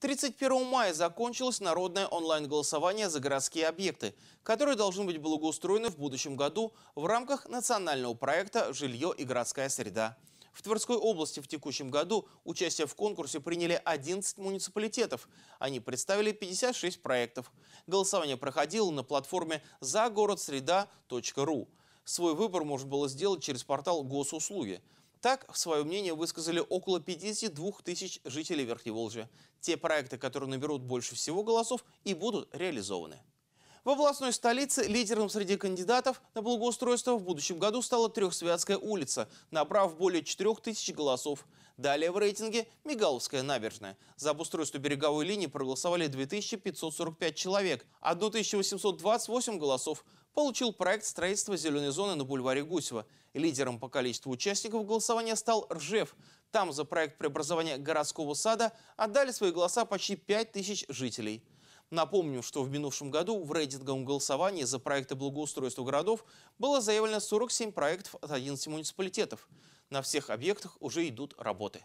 31 мая закончилось народное онлайн-голосование за городские объекты, которые должны быть благоустроены в будущем году в рамках национального проекта «Жилье и городская среда». В Тверской области в текущем году участие в конкурсе приняли 11 муниципалитетов. Они представили 56 проектов. Голосование проходило на платформе загородсреда.ру. Свой выбор можно было сделать через портал госуслуги. Так, свое мнение высказали около 52 тысяч жителей Верхневолжья. Те проекты, которые наберут больше всего голосов и будут реализованы. В областной столице лидером среди кандидатов на благоустройство в будущем году стала Трехсвятская улица, набрав более 4000 голосов. Далее в рейтинге Мигаловская набережная. За обустройство береговой линии проголосовали 2545 человек, 1828 а голосов. Получил проект строительства зеленой зоны на бульваре Гусева. Лидером по количеству участников голосования стал Ржев. Там за проект преобразования городского сада отдали свои голоса почти 5000 жителей. Напомню, что в минувшем году в рейтинговом голосовании за проекты благоустройства городов было заявлено 47 проектов от 11 муниципалитетов. На всех объектах уже идут работы.